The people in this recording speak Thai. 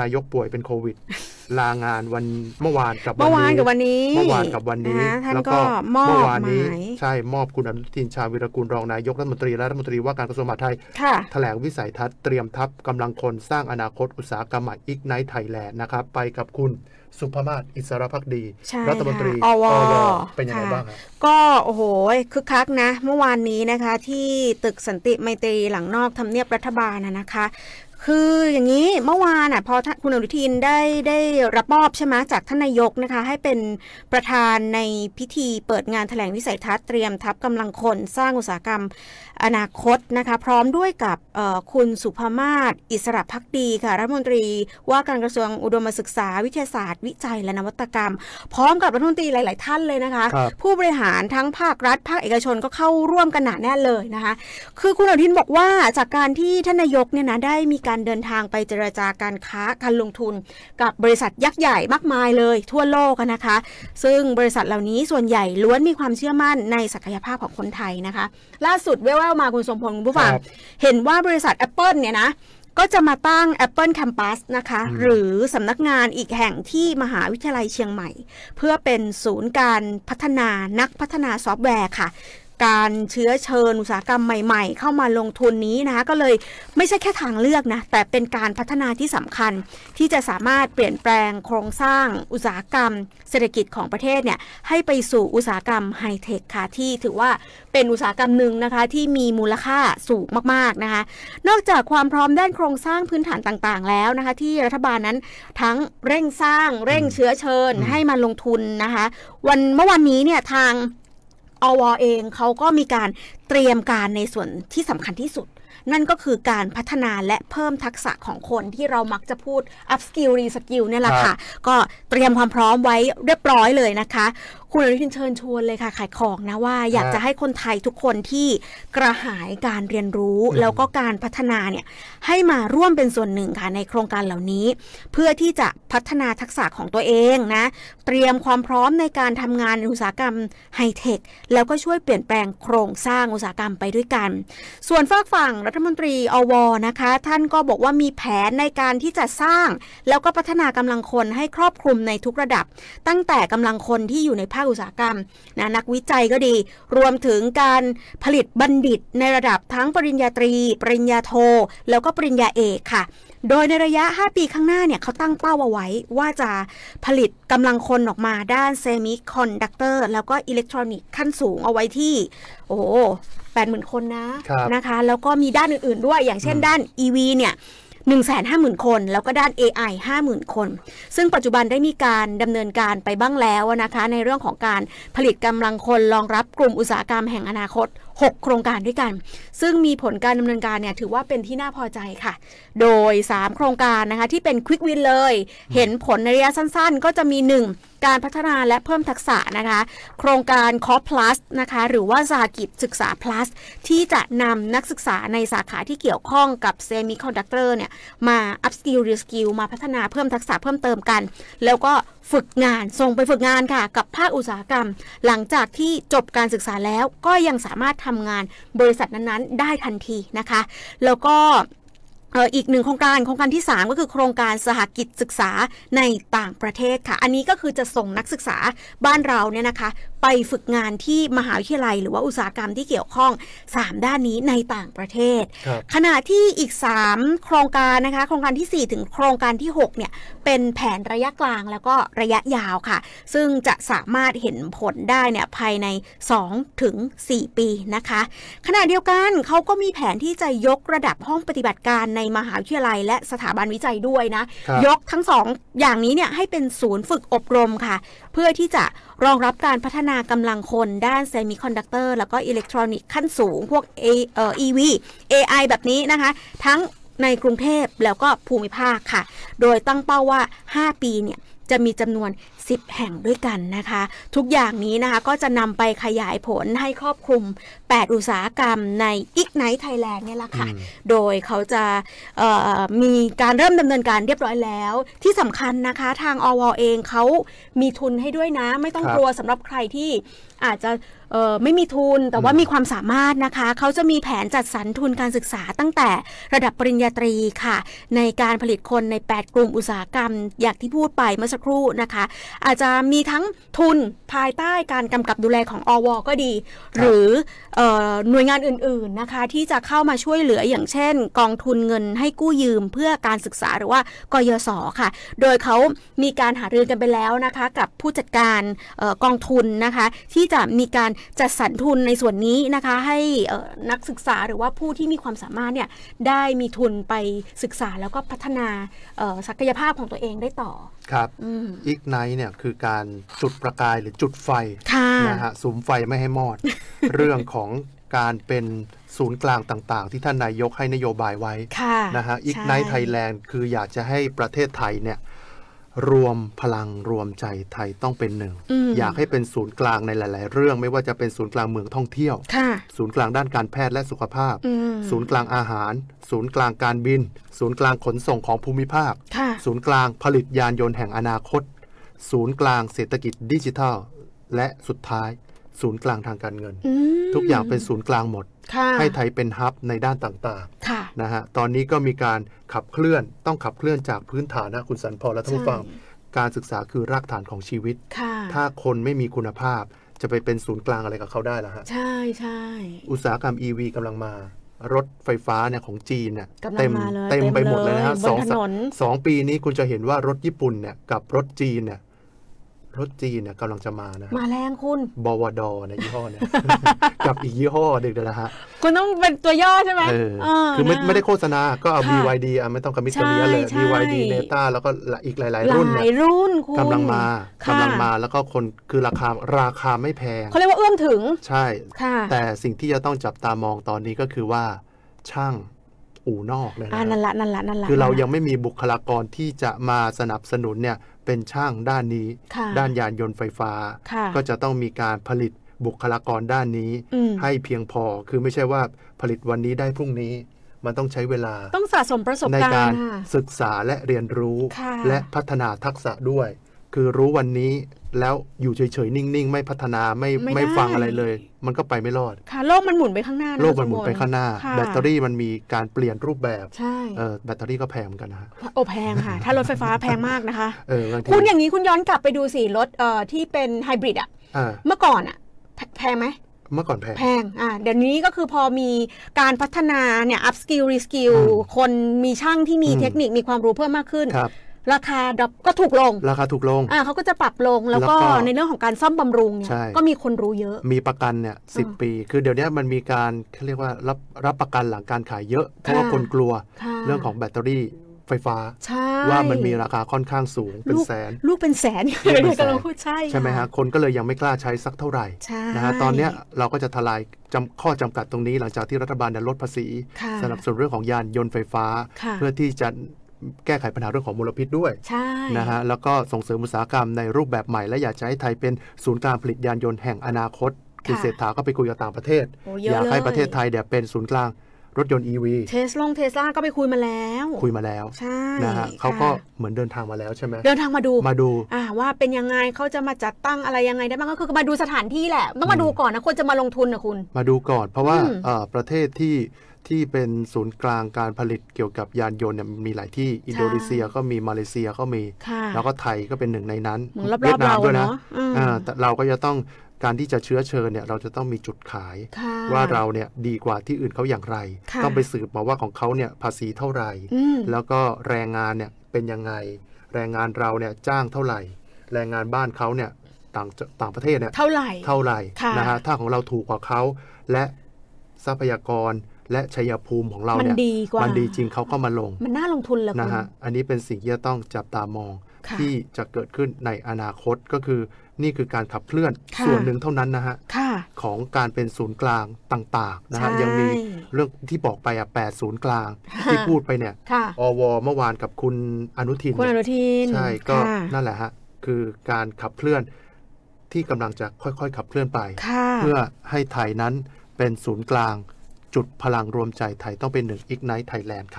นายกป่วยเป็นโควิดลางานวันเมื่อวานกับวันนี้เมื่อวานกับวันนี้ เมื่อวานกับวันนี้ แล้วก็เมื่อวานนี้ ใช่มอบคุณอนุทินชาวิรกูลรองนายกรัฐมนตรีและรัฐมนตรีว่าการกระทรวงมหาดไทยแถลงวิสัยทัศน์เตรียมทัพกำลังคนสร้างอนาคตอุตสาหกรรมใหม่อีกไนท์ไทยแลนด์นะครับ ไปกับคุณสุภมาศอิสรพักดีรัฐมนตรีอวเป็นยังไงบ้างก็โอ้โหคึกคักนะ เมื่อวานนี้นะคะที่ตึกสันติไมตรีหลังนอกทำเนียบรัฐบาลนะคะคืออย่างนี้เมื่อวานอ่ะพอคุณอนุทินได้ได้รับมอบใช่ไหมจากท่านนายกนะคะ ให้เป็นประธานในพิธีเปิดงานถแถลงวิสัยทัศน์เตรียมทัพกำลังคนสร้างอุตสาหกรรมอนาคตนะคะ พร้อมด้วยกับคุณสุภมาศอิสระพักดีค่ะ รัฐมนตรีว่าการกระทรวงอุดมศึกษา วิทยาศาสตร์ วิจัยและนวัตกรรม พร้อมกับรัฐมนตรีหลาย ๆ ท่านเลยนะคะผู้บริหารทั้งภาครัฐภาคเอกชนก็เข้าร่วมกันหนาแน่นเลยนะคะ คือคุณอนุทินบอกว่าจากการที่ท่านนายกเนี่ยนะได้มีการการเดินทางไปเจรจาการค้าการลงทุนกับบริษัทยักษ์ใหญ่มากมายเลยทั่วโลกนะคะ ซึ่งบริษัทเหล่านี้ส่วนใหญ่ล้วนมีความเชื่อมั่นในศักยภาพของคนไทยนะคะล่าสุดแว่วมาคุณสมพลคุณผู้ฟังเห็นว่าบริษัท Apple เนี่ยนะ ก็จะมาตั้ง Apple Campus นะคะ หรือสำนักงานอีกแห่งที่มหาวิทยาลัยเชียงใหม่ เพื่อเป็นศูนย์การพัฒนานักพัฒนาซอฟต์แวร์ค่ะการเชื้อเชิญอุตสาหกรรมใหม่ ๆ เข้ามาลงทุนนี้นะคะก็เลยไม่ใช่แค่ทางเลือกนะแต่เป็นการพัฒนาที่สำคัญที่จะสามารถเปลี่ยนแปลงโครงสร้างอุตสาหกรรม เศรษฐกิจของประเทศเนี่ยให้ไปสู่อุตสาหกรรมไฮเทคค่ะที่ถือว่าเป็นอุตสาหกรรมหนึ่งนะคะ ที่มีมูลค่าสูงมากๆนะคะ นอกจากความพร้อมด้านโครงสร้างพื้นฐานต่าง ๆ แล้วนะคะ ที่รัฐบาลนั้นทั้งเร่งสร้างเร่งเชื้อเชิญให้มาลงทุนนะคะวันเมื่อวันนี้เนี่ยทางอวเองเขาก็มีการเตรียมการในส่วนที่สำคัญที่สุด นั่นก็คือการพัฒนาและเพิ่มทักษะของคนที่เรามักจะพูด up skill re skill เนี่ยแหละค่ะ ก็เตรียมความพร้อมไว้เรียบร้อยเลยนะคะคุณอนุทินเชิญชวนเลยค่ะขายของนะว่าอยากจะให้คนไทยทุกคนที่กระหายการเรียนรู้ แล้วก็การพัฒนาเนี่ยให้มาร่วมเป็นส่วนหนึ่งค่ะในโครงการเหล่านี้ เพื่อที่จะพัฒนาทักษะของตัวเองนะเตรียมความพร้อมในการทำงานอุตสาหกรรมไฮเทคแล้วก็ช่วยเปลี่ยนแปลงโครงสร้างอุตสาหกรรมไปด้วยกัน ส่วนฝากฝั่งรัฐมนตรีอวนะคะท่านก็บอกว่ามีแผนในการที่จะสร้าง แล้วก็พัฒนากำลังคนให้ครอบคลุมในทุกระดับ ตั้งแต่กำลังคนที่อยู่ในภาคคอุตสาหกรรมนะนักวิจัยก็ดีรวมถึงการผลิตบัณฑิตในระดับทั้งปริญญาตรีปริญญาโท แล้วก็ปริญญาเอกค่ะ โดยในระยะ 5 ปีข้างหน้าเนี่ยเขาตั้งเป้าเอาไว้ว่าจะผลิตกำลังคนออกมาด้านเซมิคอนดักเตอร์แล้วก็อิเล็กทรอนิกส์ขั้นสูงเอาไว้ที่ โอ้แปดหมื่นคนนะนะคะแล้วก็มีด้านอื่นๆ ด้วย อย่างเช่น ด้าน EV เนี่ย150,000 คน แล้วก็ด้าน AI 50,000คน ซึ่งปัจจุบันได้มีการดำเนินการไปบ้างแล้วนะคะ ในเรื่องของการผลิตกำลังคนรองรับกลุ่มอุตสาหกรรมแห่งอนาคต 6 โครงการด้วยกัน ซึ่งมีผลการดำเนินการเนี่ยถือว่าเป็นที่น่าพอใจค่ะ โดย 3 โครงการนะคะที่เป็นควิกวินเลย เห็นผลในระยะสั้นๆ ก็จะมี 1การพัฒนาและเพิ่มทักษะนะคะ โครงการคอพลัสนะคะ หรือว่าสากิจศึกษา plus ที่จะนำนักศึกษาในสาขาที่เกี่ยวข้องกับเซมิคอนดักเตอร์เนี่ยมาอัพสกิลรีสกิลมาพัฒนาเพิ่มทักษะเพิ่มเติมกัน แล้วก็ฝึกงาน ส่งไปฝึกงานค่ะ กับภาคอุตสาหกรรม หลังจากที่จบการศึกษาแล้วก็ยังสามารถทำงานบริษัทนั้นๆ ได้ทันทีนะคะ แล้วก็อีกหนึ่งโครงการโครงการที่ 3 ก็คือโครงการสหกิจศึกษาในต่างประเทศค่ะ อันนี้ก็คือจะส่งนักศึกษาบ้านเราเนี่ยนะคะไปฝึกงานที่มหาวิทยาลัย หรือว่าอุตสาหกรรมที่เกี่ยวข้อง 3 ด้านนี้ในต่างประเทศ ขณะที่อีก 3 โครงการนะคะโครงการที่ 4 ถึงโครงการที่6เนี่ยเป็นแผนระยะกลางแล้วก็ระยะยาวค่ะ ซึ่งจะสามารถเห็นผลได้เนี่ยภายใน 2 ถึง 4 ปีนะคะ ขณะเดียวกันเขาก็มีแผนที่จะยกระดับห้องปฏิบัติการในมหาวิทยาลัยและสถาบันวิจัยด้วยนะ ยกทั้งสองอย่างนี้เนี่ยให้เป็นศูนย์ฝึกอบรมค่ะ เพื่อที่จะรองรับการพัฒนากำลังคนด้านเซมิคอนดักเตอร์แล้วก็อิเล็กทรอนิกส์ขั้นสูง พวก A เอ่อ EV AI แบบนี้นะคะ ทั้งในกรุงเทพแล้วก็ภูมิภาคค่ะ โดยตั้งเป้าว่า 5 ปีเนี่ยจะมีจำนวน 10 แห่งด้วยกันนะคะ ทุกอย่างนี้นะคะ ก็จะนำไปขยายผลให้ครอบคลุม 8 อุตสาหกรรมในอีกไนท์ไทยแลนด์เนี่ยละค่ะ โดยเขาจะมีการเริ่มดำเนินการเรียบร้อยแล้ว ที่สำคัญนะคะ ทางอวเองเขามีทุนให้ด้วยนะ ไม่ต้องกลัวสำหรับใครที่อาจจะไม่มีทุนแต่ว่ามีความสามารถนะคะเขาจะมีแผนจัดสรรทุนการศึกษาตั้งแต่ระดับปริญญาตรีค่ะ ในการผลิตคนใน 8 กลุ่มอุตสาหกรรม อย่างที่พูดไปเมื่อสักครู่นะคะ อาจจะมีทั้งทุนภายใต้การกำกับดูแลของ อว ก็ดี หรือหน่วยงานอื่น ๆนะคะ ที่จะเข้ามาช่วยเหลืออย่างเช่นกองทุนเงินให้กู้ยืมเพื่อการศึกษาหรือว่ากยศค่ะ โดยเขามีการหารือกันไปแล้วนะคะกับผู้จัดการกองทุนนะคะที่จะจะมีการจัดสรรทุนในส่วนนี้นะคะ ให้นักศึกษาหรือว่าผู้ที่มีความสามารถเนี่ย ได้มีทุนไปศึกษาแล้วก็พัฒนาศักยภาพของตัวเองได้ต่อ ครับอีกไนเนี่ยคือการจุดประกายหรือจุดไฟนะฮะสุมไฟไม่ให้มอด เรื่องของการเป็นศูนย์กลางต่างๆ ที่ท่านนายกให้นโยบายไว้นะฮะอีกไนไทยแลนด์คืออยากจะให้ประเทศไทยเนี่ยรวมพลังรวมใจไทยต้องเป็นหนึ่งออยากให้เป็นศูนย์กลางในหลาย ๆ เรื่องไม่ว่าจะเป็นศูนย์กลางเมืองท่องเที่ยวศูนย์กลางด้านการแพทย์และสุขภาพ ศูนย์กลางอาหาร ศูนย์กลางการบิน ศูนย์กลางขนส่งของภูมิภาคศูนย์กลางผลิตยานยนต์แห่งอนาคต ศูนย์กลางเศรษฐกิจดิจิทัล และสุดท้ายศูนย์ กลางทางการเงิน ทุกอย่างเป็นศูนย์กลางหมดให้ไทยเป็นฮับในด้านต่างๆนะฮะตอนนี้ก็มีการขับเคลื่อนต้องขับเคลื่อนจากพื้นฐานนะคุณสันพอและท่านผู้ฟัง การศึกษาคือรากฐานของชีวิตถ้าคนไม่มีคุณภาพจะไปเป็นศูนย์กลางอะไรกับเขาได้ล่ะฮะใช่ใช่อุตสาหกรรม e ีกำลังมา รถไฟฟ้าเนี่ยของจีนเนี่ยเต็มเต็มไปหมดเลยนะฮะสองสองปีนี้คุณจะเห็นว่ารถญี่ปุ่นเนี่ยกับรถจีนเนี่ยรถจีนเนี่ยกำลังจะมานะมาแรงคุณบวดนะยี่ห้อเนี่ยกับอีกยี่ห้อหนึ่งนะฮะคุณต้องเป็นตัวย่อใช่ไหมคือไม่ไม่ได้โฆษณา ก็เอา BYD อ่ะไม่ต้องกระมิดกระเมียเลย BYD n ต้าแล้วก็อีกหลาย ๆ รุ่นหลายรุ่นกำลังมากำลังมาแล้วก็คนคือราคาราคาไม่แพงเขาเรียกว่าเอื้อมถึงใช่ แต่สิ่งที่จะต้องจับตามองตอนนี้ก็คือว่าช่างอู่นอกเลยนะนั่นละนั่นละนั่นละคือเรายังไม่มีบุคลากรที่จะมาสนับสนุนเนี่ยเป็นช่างด้านนี้ ด้านยานยนต์ไฟฟ้า ก็จะต้องมีการผลิตบุคลากรด้านนี้ให้เพียงพอคือไม่ใช่ว่าผลิตวันนี้ได้พรุ่งนี้มันต้องใช้เวลา ต้องสะสมประสบการณ์ในการศึกษาและเรียนรู้และพัฒนาทักษะด้วยคือรู้วันนี้แล้วอยู่เฉยๆ นิ่งๆ ไม่พัฒนาไม่ไม่ไม่ฟังอะไรเลย มันก็ไปไม่รอด ค่ะ โลกมันหมุนไปข้างหน้าะโลกมันหมุนไปข้างหน้าแบตเตอรี่มันมีการเปลี่ยนรูปแบบ ใช่เออแบตเตอรี่ก็แพงเหมือนกันนะโอ้แพงค่ะ ถ้ารถไฟฟ้าแพงมากนะคะเออคุณอย่างนี้คุณย้อนกลับไปดูสิ รถเอ่อที่เป็นไฮบริดอะ่ะเมื่อก่อนอะแพงไหม เมื่อก่อนแพง แพง อ่าเดี๋ยวนี้ก็คือพอมีการพัฒนาเนี่ยอัพสกิลรีสกิลคนมีช่างที่มีเทคนิคมีความรู้เพิ่มมากขึ้นครับราคาดับก็ถูกลง ราคาถูกลงอ่าเขาก็จะปรับลงแล้วก็ในเรื่องของการซ่อมบำรุงเนี่ยก็มีคนรู้เยอะ มีประกันเนี่ยสิปี คือเดี๋ยวนี้มันมีการเรียกว่ารับรับประกันหลังการขายเยอะเพราะว่าคนกลัว เรื่องของแบตเตอรี่ไฟฟ้า ว่ามันมีราคาค่อนข้างสูงเป็นแสนลูกเป็นแสนเลยกำลังพูดใช่ ใช่ไหมฮะคนก็เลยยังไม่กล้าใช้สักเท่าไหร่นะฮะตอนเนี้ยเราก็จะทลายข้อจำกัดตรงนี้ หลังจากที่รัฐบาลลดภาษีสนับสนุนเรื่องของยานยนต์ไฟฟ้าเพื่อที่จะแก้ไขปัญหาเรื่องของมลพิษด้วยนะฮะ แล้วก็ส่งเสริมอุตสาหกรรมในรูปแบบใหม่ และอยากจะให้ไทยเป็น ศูนย์กลางผลิตยานยนต์แห่งอนาคตคุณเศรษฐาก็ไปคุยกับต่างประเทศ อยากให้ประเทศไทยเดี๋ยเป็นศูนย์กลาง รถยนต์ EV เทสลงเทสลาก็ไปคุยมาแล้ว คุยมาแล้ว ใช่ นะฮะเขาก็เหมือนเดินทางมาแล้วใช่ไหมเดินทางมาดู มาดูอ่าว่าเป็นยังไงเขาจะมาจัดตั้งอะไรยังไง ได้บ้าง ก็คือมาดูสถานที่แหละ ต้องมาดูก่อนนะคนจะมาลงทุนนะคุณ มาดูก่อนเพราะว่าประเทศที่ที่เป็นศูนย์กลางการผลิตเกี่ยวกับยานยนต์เนี่ยมีหลายที่อินโดนีเซียก็มีมาเลเซียก็มีแล้วก็ไทยก็เป็นหนึ่งในนั้นเวียดนามด้วยนะแต่เราก็จะต้องการที่จะเชื้อเชิญเนี่ยเราจะต้องมีจุดขาย ว่าเราเนี่ยดีกว่าที่อื่นเขาอย่างไรต้องไปสืบมาว่าของเขาเนี่ยภาษีเท่าไหร่ แล้วก็แรงงานเนี่ยเป็นยังไง แรงงานเราเนี่ยจ้างเท่าไหร่ แรงงานบ้านเขาเนี่ยต่างต่างประเทศเนี่ยเท่าไหร่เท่าไหร่นะฮะถ้าของเราถูกกว่าเขาและทรัพยากรและชัยภูมิของเราเนี่ยมันดีกว่ามันดีจริงเขาก็มาลง มันน่าลงทุนแล้วนะฮะอันนี้เป็นสิ่งที่จะต้องจับตามอง ที่จะเกิดขึ้นในอนาคตก็คือนี่คือการขับเคลื่อนส่วนหนึ่งเท่านั้นนะฮะของการเป็นศูนย์กลางต่างๆนะฮะยังมีเรื่องที่บอกไปอ่ะแปดศูนย์กลางที่พูดไปเนี่ยอวเมื่อวานกับคุณอนุทินคุณอนุทินใช่ก็นั่นแหละฮะคือการขับเคลื่อนที่กำลังจะค่อย ๆ ขับเคลื่อนไป เพื่อให้ไทยนั้นเป็นศูนย์กลางจุดพลังรวมใจไทยต้องเป็นหนึ่ง Ignite Thailand ครับ